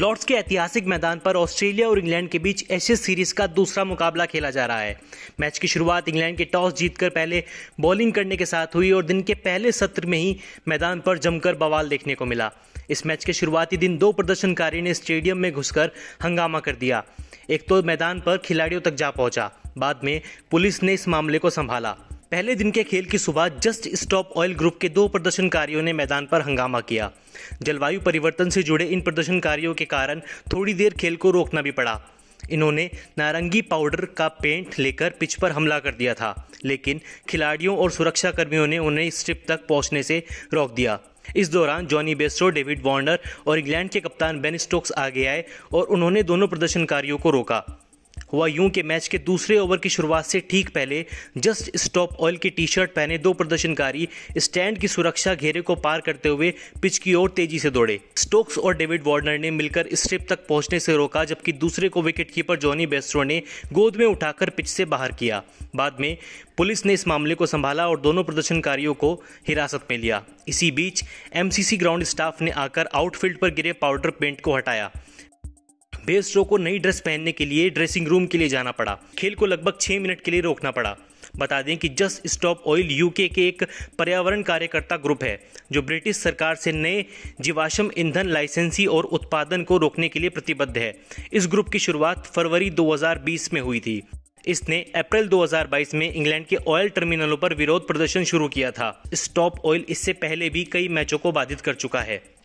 Lord's के ऐतिहासिक मैदान पर ऑस्ट्रेलिया और इंग्लैंड के बीच एशेज सीरीज का दूसरा मुकाबला खेला जा रहा है मैच की शुरुआत इंग्लैंड के टॉस जीतकर पहले बॉलिंग करने के साथ हुई और दिन के पहले सत्र में ही मैदान पर जमकर बवाल देखने को मिला इस मैच के शुरुआती दिन दो प्रदर्शनकारियों ने स्टेडियम में घुसकर हंगामा कर दिया एक तो मैदान पर खिलाड़ियों तक जा पहुंचा बाद में पुलिस ने इस मामले को संभाला पहले दिन के खेल की सुबह जस्ट स्टॉप ऑयल ग्रुप के दो प्रदर्शनकारियों ने मैदान पर हंगामा किया जलवायु परिवर्तन से जुड़े इन प्रदर्शनकारियों के कारण थोड़ी देर खेल को रोकना भी पड़ा इन्होंने नारंगी पाउडर का पेंट लेकर पिच पर हमला कर दिया था लेकिन खिलाड़ियों और सुरक्षाकर्मियों ने उन्हें स्ट्रिप तक पहुंचने से रोक दिया इस दौरान जॉनी बेस्टो डेविड वार्नर और इंग्लैंड के कप्तान बेन स्टोक्स आगे आए और उन्होंने दोनों प्रदर्शनकारियों को रोका हुआ यूं कि मैच के दूसरे ओवर की शुरुआत से ठीक पहले जस्ट स्टॉप ऑयल की टी शर्ट पहने दो प्रदर्शनकारी स्टैंड की सुरक्षा घेरे को पार करते हुए पिच की ओर तेजी से दौड़े स्टोक्स और डेविड वार्नर ने मिलकर स्ट्रिप तक पहुंचने से रोका जबकि दूसरे को विकेटकीपर जॉनी बेस्ट्रो ने गोद में उठाकर पिच से बाहर किया बाद में पुलिस ने इस मामले को संभाला और दोनों प्रदर्शनकारियों को हिरासत में लिया इसी बीच एमसीसी ग्राउंड स्टाफ ने आकर आउटफील्ड पर गिरे पाउडर पेंट को हटाया बेस्ट्रो को नई ड्रेस पहनने के लिए ड्रेसिंग रूम के लिए जाना पड़ा खेल को लगभग छह मिनट के लिए रोकना पड़ा बता दें कि जस्ट स्टॉप ऑयल यूके के एक पर्यावरण कार्यकर्ता ग्रुप है जो ब्रिटिश सरकार से नए जीवाश्म ईंधन लाइसेंसी और उत्पादन को रोकने के लिए प्रतिबद्ध है इस ग्रुप की शुरुआत फरवरी 2020 में हुई थी इसने अप्रैल 2022 में इंग्लैंड के ऑयल टर्मिनलों पर विरोध प्रदर्शन शुरू किया था स्टॉप ऑयल इससे पहले भी कई मैचों को बाधित कर चुका है